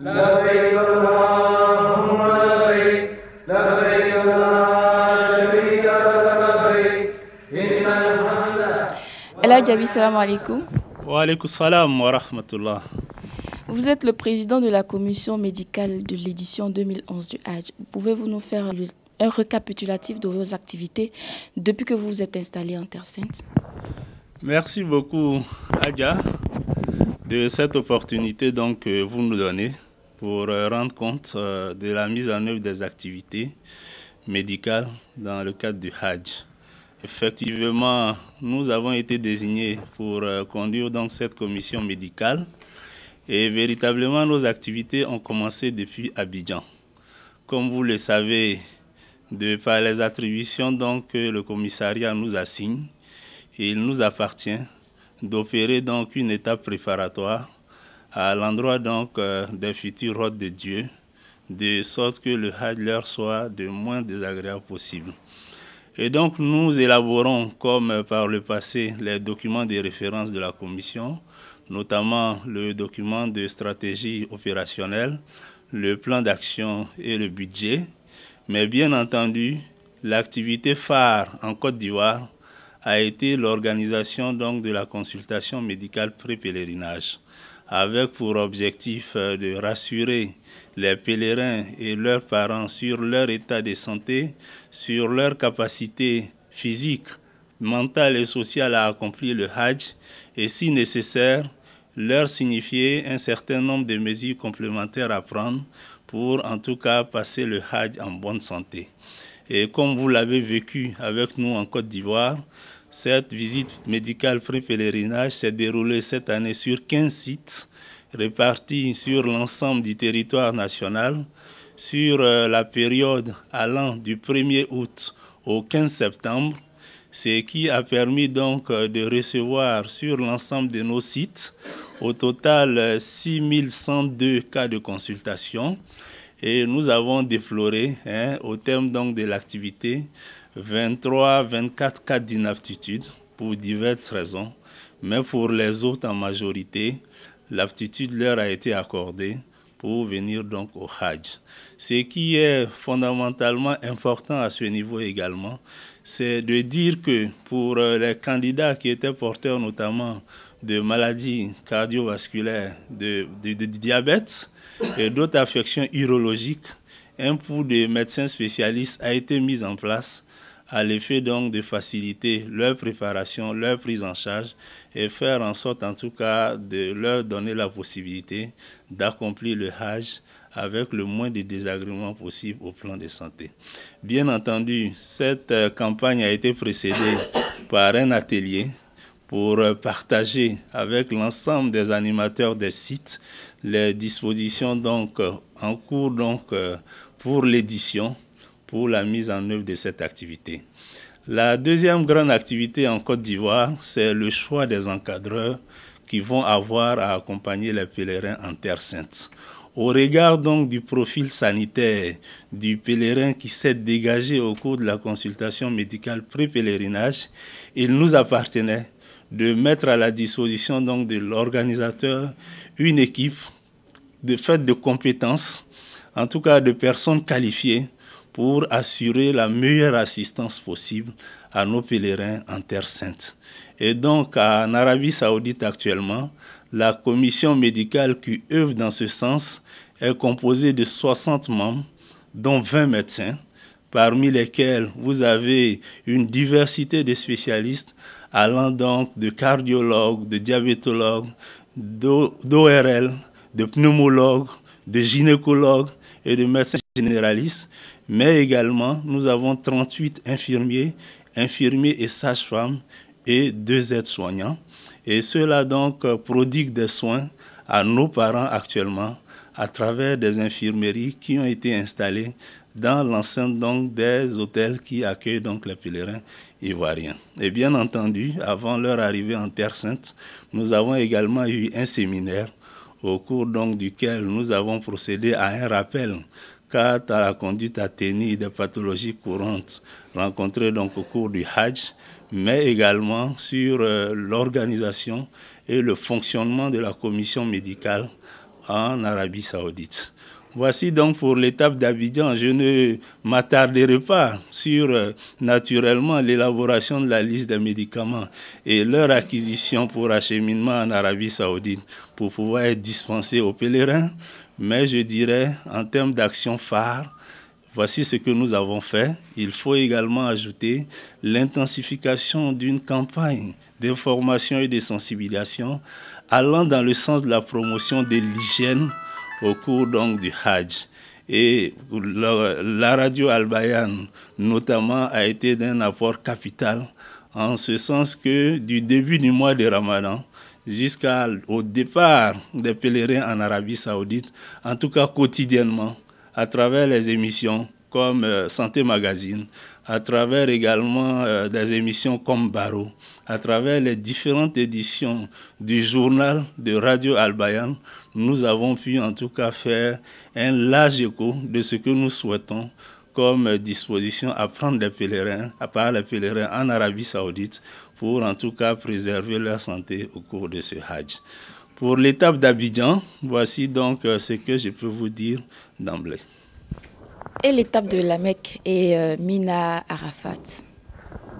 wa Vous êtes le président de la commission médicale de l'édition 2011 du HADJ. Pouvez-vous nous faire un récapitulatif de vos activités depuis que vous vous êtes installé en Terre Sainte Merci beaucoup, Adja, de cette opportunité donc, que vous nous donnez pour euh, rendre compte euh, de la mise en œuvre des activités médicales dans le cadre du Hajj. Effectivement, nous avons été désignés pour euh, conduire donc cette commission médicale et véritablement nos activités ont commencé depuis Abidjan. Comme vous le savez, de par les attributions donc que le commissariat nous assigne, il nous appartient d'opérer donc une étape préparatoire à l'endroit donc euh, des futurs routes de Dieu, de sorte que le Hadler soit le moins désagréable possible. Et donc nous élaborons, comme par le passé, les documents de référence de la Commission, notamment le document de stratégie opérationnelle, le plan d'action et le budget, mais bien entendu, l'activité phare en Côte d'Ivoire a été l'organisation donc de la consultation médicale pré-pèlerinage avec pour objectif euh, de rassurer les pèlerins et leurs parents sur leur état de santé, sur leur capacité physique, mentale et sociale à accomplir le Hajj et si nécessaire, leur signifier un certain nombre de mesures complémentaires à prendre pour en tout cas passer le Hajj en bonne santé. Et comme vous l'avez vécu avec nous en Côte d'Ivoire, cette visite médicale Free Pèlerinage s'est déroulée cette année sur 15 sites répartis sur l'ensemble du territoire national sur euh, la période allant du 1er août au 15 septembre, ce qui a permis donc euh, de recevoir sur l'ensemble de nos sites au total 6102 euh, cas de consultation et nous avons défloré hein, au terme donc de l'activité 23, 24 cas d'inaptitude pour diverses raisons, mais pour les autres en majorité, l'aptitude leur a été accordée pour venir donc au Hajj. Ce qui est fondamentalement important à ce niveau également, c'est de dire que pour euh, les candidats qui étaient porteurs notamment de maladies cardiovasculaires, de, diabète et d'autres affections urologiques, un pool de médecins spécialistes a été mis en place à l'effet donc de faciliter leur préparation, leur prise en charge et faire en sorte en tout cas de leur donner la possibilité d'accomplir le Hajj avec le moins de désagréments possibles au plan de santé. Bien entendu, cette euh, campagne a été précédée par un atelier pour euh, partager avec l'ensemble des animateurs des sites les dispositions donc euh, en cours donc pour l'édition pour la mise en œuvre de cette activité. La deuxième grande activité en Côte d'Ivoire, c'est le choix des encadreurs qui vont avoir à accompagner les pèlerins en Terre Sainte. Au regard donc du profil sanitaire du pèlerin qui s'est dégagé au cours de la consultation médicale pré-pèlerinage, il nous appartenait de mettre à la disposition donc de l'organisateur une équipe de fait de compétences, en tout cas de personnes qualifiées pour assurer la meilleure assistance possible à nos pèlerins en Terre Sainte. Et donc, en Arabie Saoudite actuellement, la commission médicale qui œuvre dans ce sens est composée de 60 membres, dont 20 médecins, parmi lesquels vous avez une diversité de spécialistes allant donc de cardiologues, de diabétologues, d'ORL, de pneumologues, de gynécologues et de médecins généralistes mais également, nous avons 38 infirmiers, infirmiers et sages-femmes et deux aides-soignants. Et cela donc euh, prodigue des soins à nos parents actuellement à travers des infirmeries qui ont été installées dans l'enceinte donc des hôtels qui accueillent donc les pèlerins ivoiriens. Et bien entendu, avant leur arrivée en Terre Sainte, nous avons également eu un séminaire au cours donc duquel nous avons procédé à un rappel quant à la conduite à tenir des pathologies courantes rencontrées donc au cours du Hajj, mais également sur euh, l'organisation et le fonctionnement de la commission médicale en Arabie saoudite. Voici donc pour l'étape d'Abidjan. Je ne m'attarderai pas sur euh, naturellement l'élaboration de la liste des médicaments et leur acquisition pour acheminement en Arabie saoudite pour pouvoir être dispensé aux pèlerins, mais je dirais, en termes d'action phare, voici ce que nous avons fait. Il faut également ajouter l'intensification d'une campagne d'information et de sensibilisation allant dans le sens de la promotion de l'hygiène au cours donc du Hajj. Et la, radio Albayan, notamment, a été d'un apport capital en ce sens que du début du mois de Ramadan jusqu'au départ des pèlerins en Arabie saoudite, en tout cas quotidiennement, à travers les émissions comme euh, Santé Magazine, à travers également euh, des émissions comme Barreau, à travers les différentes éditions du journal de Radio Albayan, nous avons pu en tout cas faire un large écho de ce que nous souhaitons comme euh, disposition à prendre des pèlerins, à part les pèlerins en Arabie saoudite, pour en tout cas préserver leur santé au cours de ce Hajj. Pour l'étape d'Abidjan, voici donc euh, ce que je peux vous dire d'emblée. Et l'étape de la Mecque et euh, Mina Arafat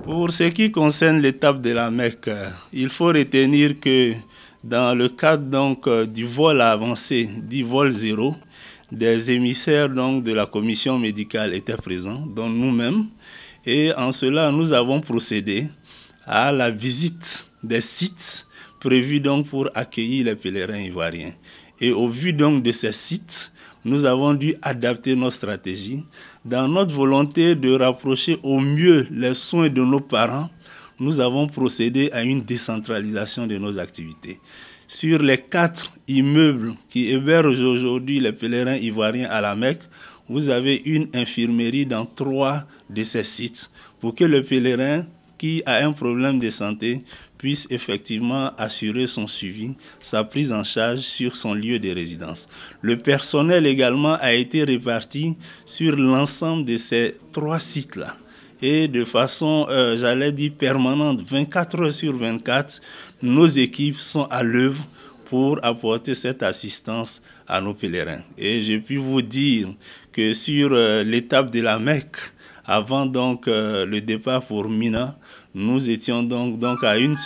Pour ce qui concerne l'étape de la Mecque, euh, il faut retenir que dans le cadre donc du vol avancé, du vol zéro, des émissaires donc de la commission médicale étaient présents, dont nous-mêmes. Et en cela, nous avons procédé à la visite des sites prévus donc pour accueillir les pèlerins ivoiriens. Et au vu donc de ces sites, nous avons dû adapter nos stratégies dans notre volonté de rapprocher au mieux les soins de nos parents. Nous avons procédé à une décentralisation de nos activités. Sur les quatre immeubles qui hébergent aujourd'hui les pèlerins ivoiriens à la Mecque, vous avez une infirmerie dans trois de ces sites pour que le pèlerin qui a un problème de santé puisse effectivement assurer son suivi, sa prise en charge sur son lieu de résidence. Le personnel également a été réparti sur l'ensemble de ces trois sites-là et de façon, euh, j'allais dire, permanente, 24 heures sur 24, nos équipes sont à l'œuvre pour apporter cette assistance à nos pèlerins. Et je puis vous dire que sur euh, l'étape de la Mecque, avant donc euh, le départ pour Mina, nous étions donc, donc à une,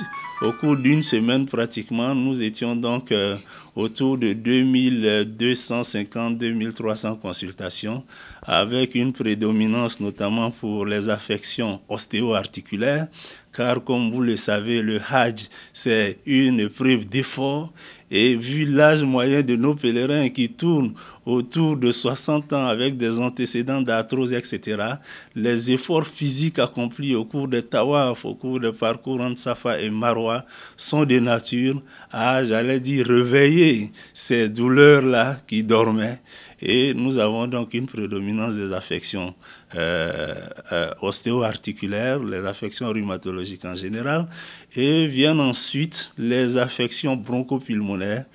au cours d'une semaine pratiquement, nous étions donc euh, autour de 2250-2300 consultations, avec une prédominance notamment pour les affections ostéo-articulaires, car comme vous le savez, le Hajj, c'est une épreuve d'effort et vu l'âge moyen de nos pèlerins qui tournent autour de 60 ans avec des antécédents d'arthrose, etc., les efforts physiques accomplis au cours des tawaf, au cours des parcours entre Safa et Marwa, sont de nature à, j'allais dire, réveiller ces douleurs-là qui dormaient. Et nous avons donc une prédominance des affections euh, euh, ostéo-articulaires, les affections rhumatologiques en général, et viennent ensuite les affections bronchopulmonaires,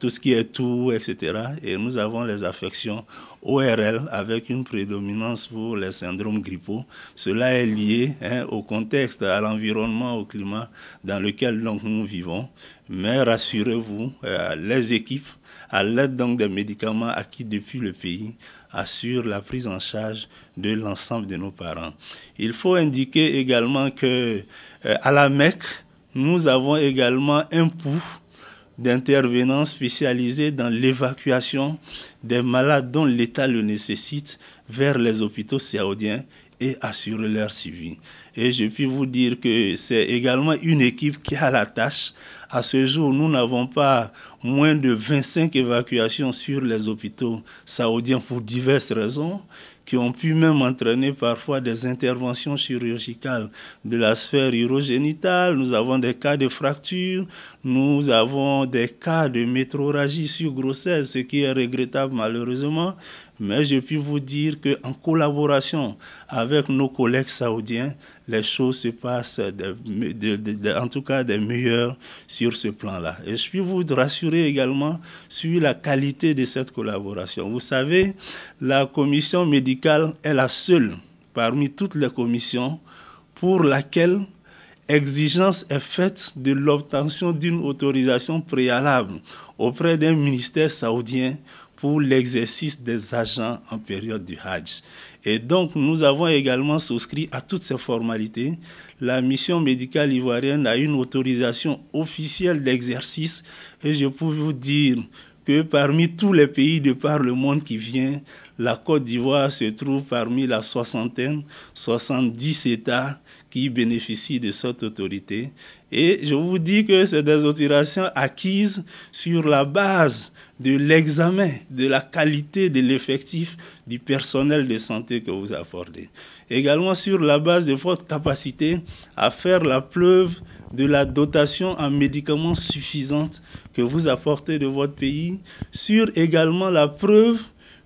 tout ce qui est tout, etc. Et nous avons les affections ORL avec une prédominance pour les syndromes grippaux. Cela est lié hein, au contexte, à l'environnement, au climat dans lequel donc, nous vivons. Mais rassurez-vous, euh, les équipes, à l'aide donc des médicaments acquis depuis le pays, assure la prise en charge de l'ensemble de nos parents. Il faut indiquer également que euh, à la Mecque, nous avons également un pouls d'intervenants spécialisés dans l'évacuation des malades dont l'état le nécessite vers les hôpitaux saoudiens et assurer leur suivi. Et je puis vous dire que c'est également une équipe qui a la tâche. À ce jour, nous n'avons pas moins de 25 évacuations sur les hôpitaux saoudiens pour diverses raisons qui ont pu même entraîner parfois des interventions chirurgicales de la sphère urogénitale. Nous avons des cas de fractures, nous avons des cas de métroragie sur grossesse, ce qui est regrettable malheureusement, mais je puis vous dire qu'en collaboration avec nos collègues saoudiens, les choses se passent, en tout cas, des meilleurs sur ce plan-là. Et je puis vous rassurer également sur la qualité de cette collaboration. Vous savez, la commission médicale est la seule parmi toutes les commissions pour laquelle exigence est faite de l'obtention d'une autorisation préalable auprès d'un ministère saoudien pour l'exercice des agents en période du Hajj. Et donc, nous avons également souscrit à toutes ces formalités. La mission médicale ivoirienne a une autorisation officielle d'exercice et je peux vous dire que parmi tous les pays de par le monde qui vient, la Côte d'Ivoire se trouve parmi la soixantaine, 70 États qui bénéficient de cette autorité. Et je vous dis que c'est des autorisations acquises sur la base de l'examen de la qualité de l'effectif du personnel de santé que vous apportez. Également sur la base de votre capacité à faire la preuve de la dotation en médicaments suffisante que vous apportez de votre pays, sur également la preuve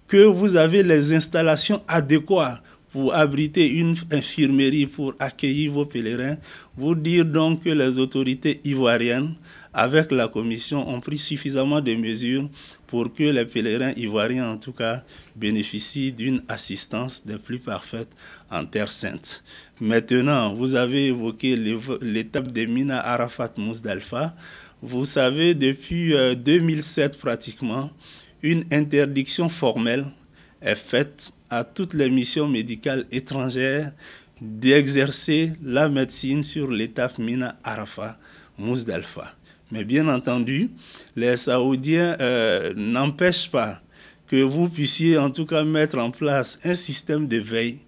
que vous avez les installations adéquates pour abriter une infirmerie pour accueillir vos pèlerins, vous dire donc que les autorités ivoiriennes, avec la Commission, ont pris suffisamment de mesures pour que les pèlerins ivoiriens, en tout cas, bénéficient d'une assistance des plus parfaites en Terre Sainte. Maintenant, vous avez évoqué l'étape de Mina Arafat Mousdalfa. Vous savez, depuis 2007 euh, pratiquement, une interdiction formelle est faite à toutes les missions médicales étrangères d'exercer la médecine sur l'état Mina Arafa Mousdalfa. Mais bien entendu, les Saoudiens euh, n'empêchent pas que vous puissiez en tout cas mettre en place un système de veille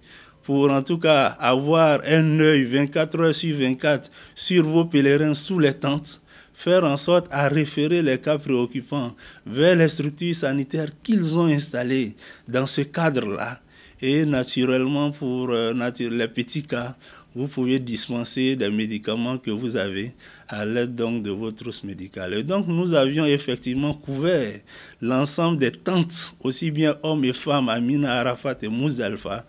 pour en tout cas avoir un œil 24 heures sur 24 sur vos pèlerins sous les tentes faire en sorte à référer les cas préoccupants vers les structures sanitaires qu'ils ont installées dans ce cadre-là. Et naturellement, pour euh, les petits cas, vous pouvez dispenser des médicaments que vous avez à l'aide donc de votre trousse médicale. Et donc nous avions effectivement couvert l'ensemble des tentes, aussi bien hommes et femmes, Amina Arafat et Mouzalfa.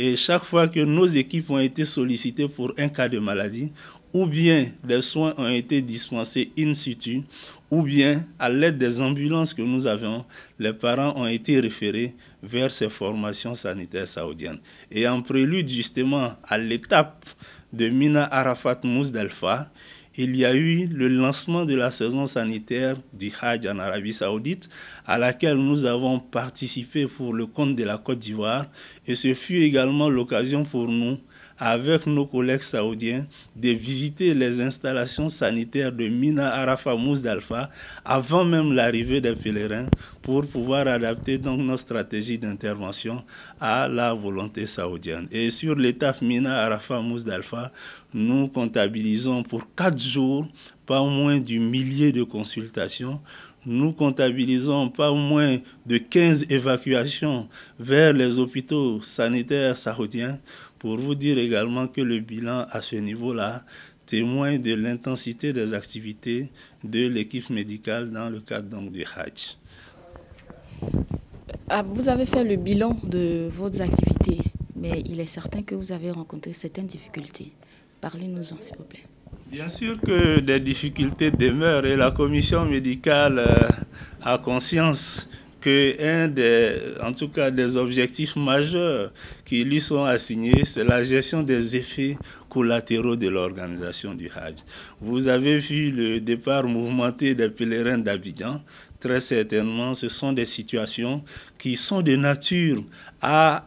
Et chaque fois que nos équipes ont été sollicitées pour un cas de maladie, ou bien les soins ont été dispensés in situ, ou bien à l'aide des ambulances que nous avions, les parents ont été référés vers ces formations sanitaires saoudiennes. Et en prélude justement à l'étape de Mina Arafat Mousdelfa, il y a eu le lancement de la saison sanitaire du Hajj en Arabie saoudite, à laquelle nous avons participé pour le compte de la Côte d'Ivoire. Et ce fut également l'occasion pour nous avec nos collègues saoudiens de visiter les installations sanitaires de Mina Arafa Mousdalfa avant même l'arrivée des pèlerins pour pouvoir adapter donc nos stratégies d'intervention à la volonté saoudienne. Et sur l'étape Mina Arafa Mousdalfa, nous comptabilisons pour quatre jours pas moins du millier de consultations nous comptabilisons pas moins de 15 évacuations vers les hôpitaux sanitaires saoudiens pour vous dire également que le bilan à ce niveau-là témoigne de l'intensité des activités de l'équipe médicale dans le cadre donc, du Hajj. Ah, vous avez fait le bilan de vos activités, mais il est certain que vous avez rencontré certaines difficultés. Parlez-nous-en, s'il vous plaît. Bien sûr que des difficultés demeurent et la commission médicale euh, a conscience qu'un en tout cas, des objectifs majeurs qui lui sont assignés, c'est la gestion des effets collatéraux de l'organisation du Hajj. Vous avez vu le départ mouvementé des pèlerins d'Abidjan très certainement, ce sont des situations qui sont de nature à,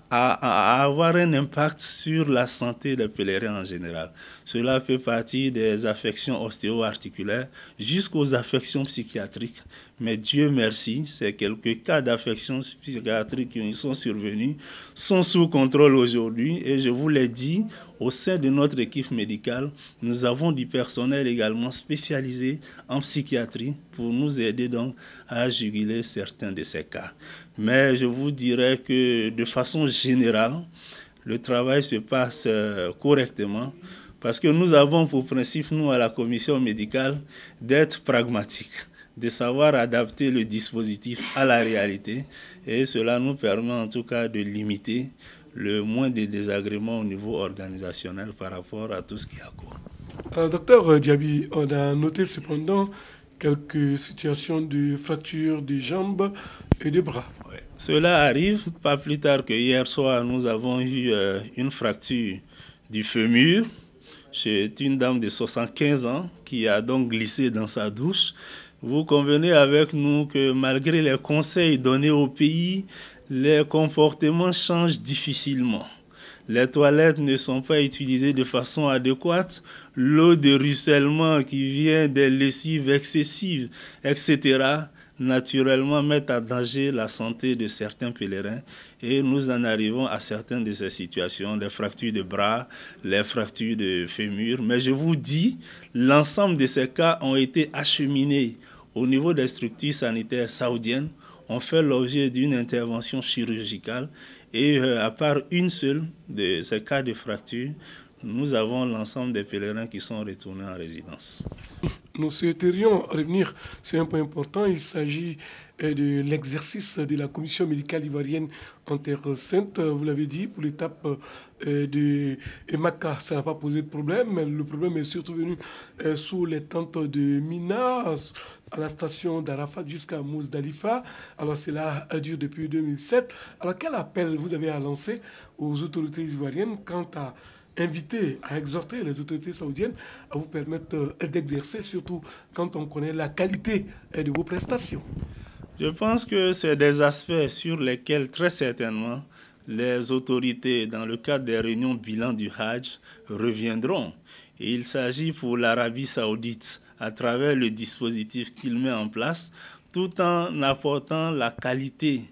avoir un impact sur la santé des pèlerins en général. Cela fait partie des affections ostéo-articulaires jusqu'aux affections psychiatriques. Mais Dieu merci, ces quelques cas d'affections psychiatriques qui sont survenus sont sous contrôle aujourd'hui et je vous l'ai dit, au sein de notre équipe médicale, nous avons du personnel également spécialisé en psychiatrie pour nous aider donc à juguler certains de ces cas. Mais je vous dirais que de façon générale, le travail se passe euh, correctement parce que nous avons pour principe, nous, à la commission médicale, d'être pragmatiques de savoir adapter le dispositif à la réalité et cela nous permet en tout cas de limiter le moins de désagréments au niveau organisationnel par rapport à tout ce qui a cours. Euh, docteur Diaby, on a noté cependant quelques situations de fractures des jambes et des bras. Cela arrive, pas plus tard que hier soir, nous avons eu euh, une fracture du fémur chez une dame de 75 ans qui a donc glissé dans sa douche. Vous convenez avec nous que malgré les conseils donnés au pays, les comportements changent difficilement. Les toilettes ne sont pas utilisées de façon adéquate. L'eau de ruissellement qui vient des lessives excessives, etc., naturellement met à danger la santé de certains pèlerins. Et nous en arrivons à certaines de ces situations, des fractures de bras, les fractures de fémur. Mais je vous dis, l'ensemble de ces cas ont été acheminés au niveau des structures sanitaires saoudiennes ont fait l'objet d'une intervention chirurgicale et euh, à part une seule de ces cas de fracture, nous avons l'ensemble des pèlerins qui sont retournés en résidence. Nous souhaiterions revenir c'est un point important, il s'agit de l'exercice de la commission médicale ivoirienne en terre sainte. Vous l'avez dit, pour l'étape euh, de Maca, ça n'a pas posé de problème. Le problème est surtout venu euh, sous les tentes de Mina, à la station d'Arafat jusqu'à Mousdalifa. Alors cela a duré depuis 2007. Alors quel appel vous avez à lancer aux autorités ivoiriennes quant à inviter, à exhorter les autorités saoudiennes à vous permettre euh, d'exercer, surtout quand on connaît la qualité de vos prestations je pense que c'est des aspects sur lesquels très certainement les autorités, dans le cadre des réunions bilan du Hajj, reviendront. Et il s'agit pour l'Arabie saoudite, à travers le dispositif qu'il met en place, tout en apportant la qualité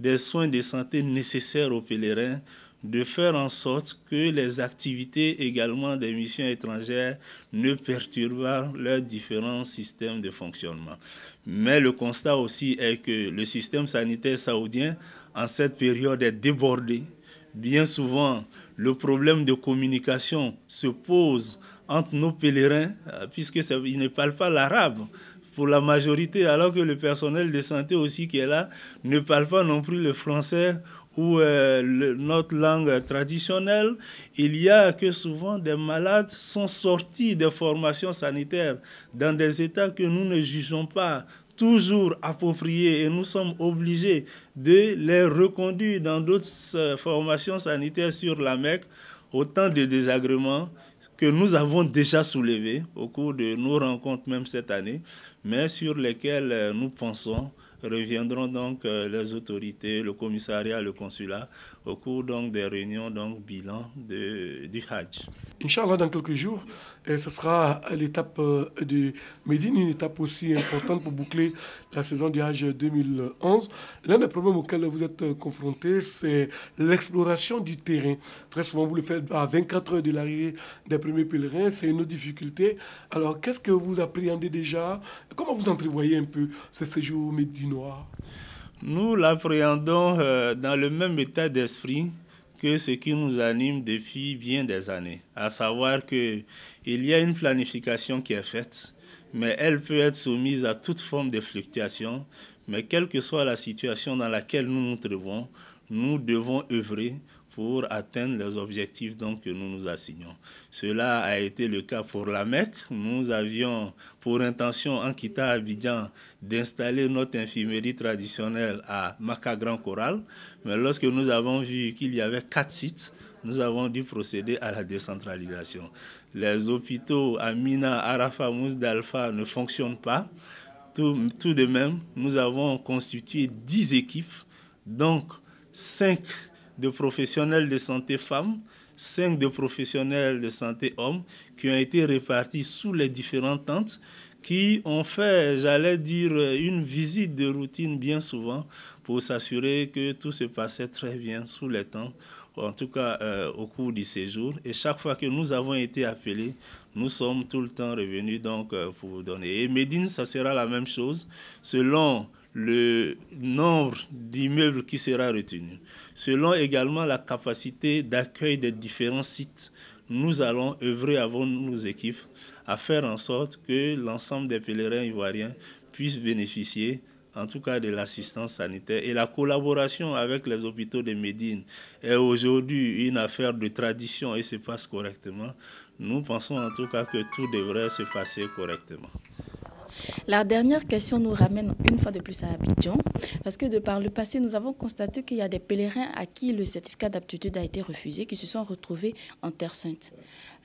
des soins de santé nécessaires aux pèlerins, de faire en sorte que les activités également des missions étrangères ne perturbent leurs différents systèmes de fonctionnement. Mais le constat aussi est que le système sanitaire saoudien, en cette période, est débordé. Bien souvent, le problème de communication se pose entre nos pèlerins, euh, puisqu'ils ne parlent pas l'arabe pour la majorité, alors que le personnel de santé aussi qui est là ne parle pas non plus le français ou euh, notre langue traditionnelle. Il y a que souvent des malades sont sortis des formations sanitaires dans des états que nous ne jugeons pas toujours appropriés et nous sommes obligés de les reconduire dans d'autres euh, formations sanitaires sur la Mecque, autant de désagréments que nous avons déjà soulevés au cours de nos rencontres même cette année, mais sur lesquels euh, nous pensons reviendront donc euh, les autorités, le commissariat, le consulat, au cours donc des réunions donc bilan du Hajj. Inch'Allah, dans quelques jours, et ce sera l'étape euh, de Médine, une étape aussi importante pour boucler la saison du Hajj 2011. L'un des problèmes auxquels vous êtes euh, confrontés, c'est l'exploration du terrain. Très souvent, vous le faites à 24 heures de l'arrivée des premiers pèlerins. C'est une autre difficulté. Alors, qu'est-ce que vous appréhendez déjà Comment vous entrevoyez un peu ce séjour médinois Nous l'appréhendons euh, dans le même état d'esprit que ce qui nous anime depuis bien des années, à savoir que il y a une planification qui est faite, mais elle peut être soumise à toute forme de fluctuation, mais quelle que soit la situation dans laquelle nous nous trouvons, nous devons œuvrer pour atteindre les objectifs donc, que nous nous assignons. Cela a été le cas pour la Mecque. Nous avions pour intention, en quittant Abidjan, d'installer notre infirmerie traditionnelle à Maca Grand Coral. Mais lorsque nous avons vu qu'il y avait quatre sites, nous avons dû procéder à la décentralisation. Les hôpitaux à Mina, Arafa, Mousdalfa ne fonctionnent pas. Tout, tout, de même, nous avons constitué 10 équipes, donc 5 de professionnels de santé femmes, 5 de professionnels de santé hommes qui ont été répartis sous les différentes tentes qui ont fait, j'allais dire, une visite de routine bien souvent pour s'assurer que tout se passait très bien sous les tentes, en tout cas euh, au cours du séjour. Et chaque fois que nous avons été appelés, nous sommes tout le temps revenus donc euh, pour vous donner. Et Médine, ça sera la même chose. Selon le nombre d'immeubles qui sera retenu. Selon également la capacité d'accueil des différents sites, nous allons œuvrer avec nos équipes à faire en sorte que l'ensemble des pèlerins ivoiriens puissent bénéficier en tout cas de l'assistance sanitaire. Et la collaboration avec les hôpitaux de Médine est aujourd'hui une affaire de tradition et se passe correctement. Nous pensons en tout cas que tout devrait se passer correctement. La dernière question nous ramène une fois de plus à Abidjan, parce que de par le passé, nous avons constaté qu'il y a des pèlerins à qui le certificat d'aptitude a été refusé, qui se sont retrouvés en Terre Sainte.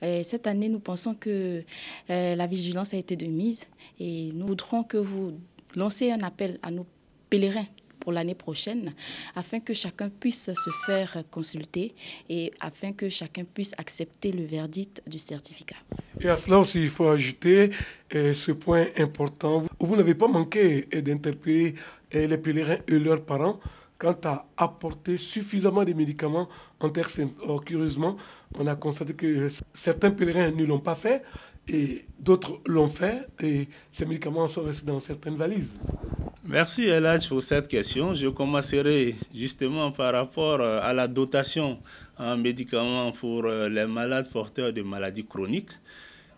Euh, cette année, nous pensons que euh, la vigilance a été de mise et nous voudrons que vous lancez un appel à nos pèlerins pour l'année prochaine afin que chacun puisse se faire consulter et afin que chacun puisse accepter le verdict du certificat. Et à cela aussi, il faut ajouter euh, ce point important. Vous, n'avez pas manqué euh, d'interpeller euh, les pèlerins et leurs parents quant à apporter suffisamment de médicaments en terre sainte. curieusement, on a constaté que certains pèlerins ne l'ont pas fait et d'autres l'ont fait et ces médicaments sont restés dans certaines valises. Merci Eladj pour cette question. Je commencerai justement par rapport euh, à la dotation en médicaments pour euh, les malades porteurs de maladies chroniques.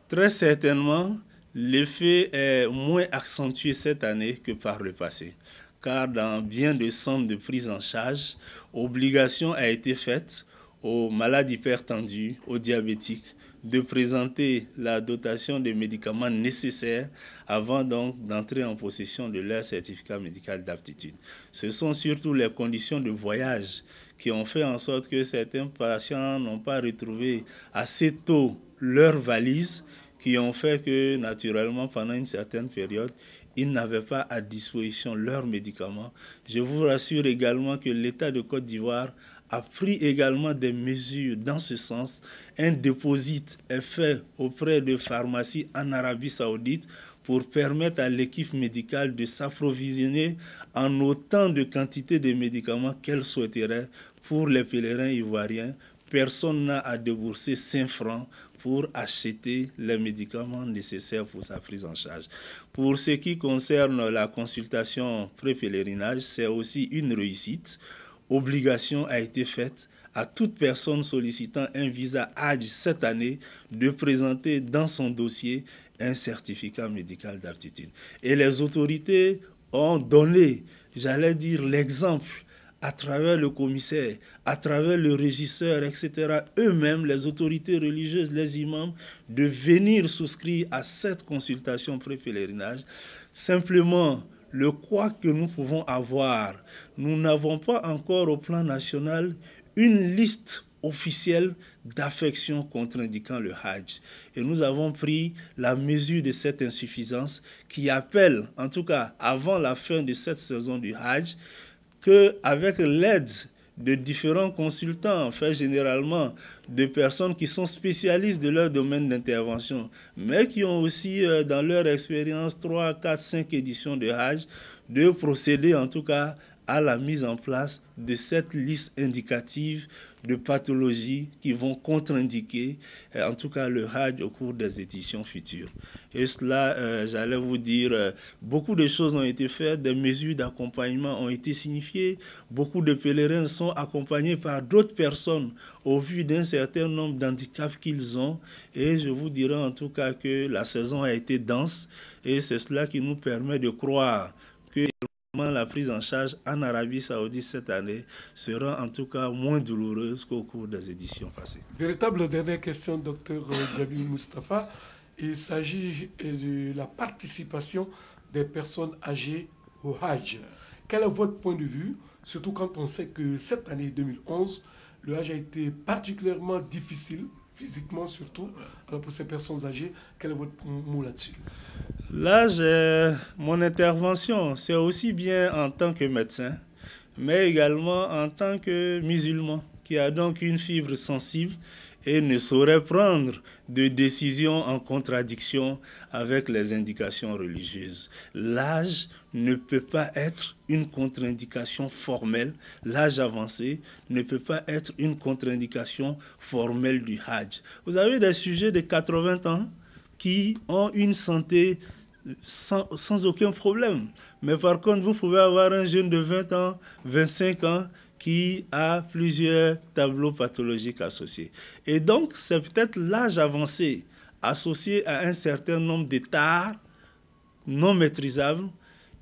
Très certainement, l'effet est moins accentué cette année que par le passé, car dans bien de centres de prise en charge, obligation a été faite aux malades hypertendus, aux diabétiques, de présenter la dotation des médicaments nécessaires avant donc d'entrer en possession de leur certificat médical d'aptitude. Ce sont surtout les conditions de voyage qui ont fait en sorte que certains patients n'ont pas retrouvé assez tôt leurs valises qui ont fait que naturellement pendant une certaine période, ils n'avaient pas à disposition leurs médicaments. Je vous rassure également que l'État de Côte d'Ivoire a pris également des mesures dans ce sens. Un dépôt est fait auprès de pharmacies en Arabie saoudite pour permettre à l'équipe médicale de s'approvisionner en autant de quantité de médicaments qu'elle souhaiterait pour les pèlerins ivoiriens. Personne n'a à débourser 5 francs pour acheter les médicaments nécessaires pour sa prise en charge. Pour ce qui concerne la consultation pré-pèlerinage, c'est aussi une réussite obligation a été faite à toute personne sollicitant un visa Hajj cette année de présenter dans son dossier un certificat médical d'aptitude. Et les autorités ont donné, j'allais dire, l'exemple à travers le commissaire, à travers le régisseur, etc., eux-mêmes, les autorités religieuses, les imams, de venir souscrire à cette consultation pré-pèlerinage. Simplement, le quoi que nous pouvons avoir. Nous n'avons pas encore au plan national une liste officielle d'affections contre-indiquant le Hajj. Et nous avons pris la mesure de cette insuffisance qui appelle, en tout cas avant la fin de cette saison du Hajj, qu'avec l'aide de différents consultants, fait généralement de personnes qui sont spécialistes de leur domaine d'intervention, mais qui ont aussi euh, dans leur expérience 3, 4, 5 éditions de Hajj, de procéder en tout cas à la mise en place de cette liste indicative de pathologies qui vont contre-indiquer, euh, en tout cas, le HAD au cours des éditions futures. Et cela, euh, j'allais vous dire, euh, beaucoup de choses ont été faites, des mesures d'accompagnement ont été signifiées, beaucoup de pèlerins sont accompagnés par d'autres personnes au vu d'un certain nombre d'handicaps qu'ils ont. Et je vous dirais en tout cas que la saison a été dense et c'est cela qui nous permet de croire la prise en charge en Arabie Saoudite cette année sera en tout cas moins douloureuse qu'au cours des éditions passées. Véritable dernière question, docteur euh, Djabil Mustafa. Il s'agit euh, de la participation des personnes âgées au Hajj. Quel est votre point de vue, surtout quand on sait que cette année 2011, le Hajj a été particulièrement difficile, physiquement surtout, pour ces personnes âgées. Quel est votre mot là-dessus L'âge, mon intervention, c'est aussi bien en tant que médecin, mais également en tant que musulman, qui a donc une fibre sensible et ne saurait prendre de décisions en contradiction avec les indications religieuses. L'âge ne peut pas être une contre-indication formelle. L'âge avancé ne peut pas être une contre-indication formelle du Hajj. Vous avez des sujets de 80 ans qui ont une santé euh, sans, aucun problème. Mais par contre, vous pouvez avoir un jeune de 20 ans, 25 ans, qui a plusieurs tableaux pathologiques associés. Et donc, c'est peut-être l'âge avancé associé à un certain nombre d'états non maîtrisables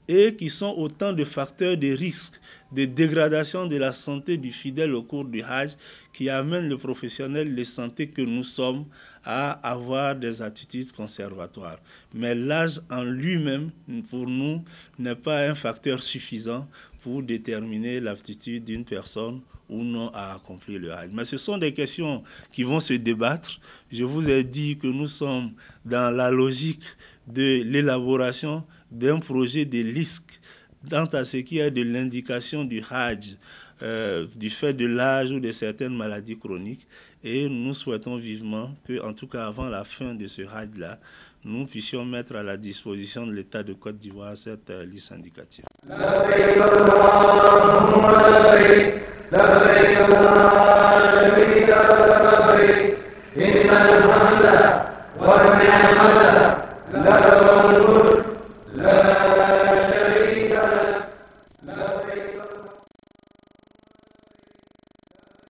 et qui sont autant de facteurs de risque de dégradation de la santé du fidèle au cours du Hajj qui amène le professionnel de santé que nous sommes à avoir des attitudes conservatoires. Mais l'âge en lui-même, pour nous, n'est pas un facteur suffisant pour déterminer l'aptitude d'une personne ou non à accomplir le Hajj. Mais ce sont des questions qui vont se débattre. Je vous ai dit que nous sommes dans la logique de l'élaboration d'un projet de LISC tant à ce qu'il est de l'indication du Hajj, euh, du fait de l'âge ou de certaines maladies chroniques. Et nous souhaitons vivement que, en tout cas avant la fin de ce raid là nous puissions mettre à la disposition de l'État de Côte d'Ivoire cette euh, liste indicative.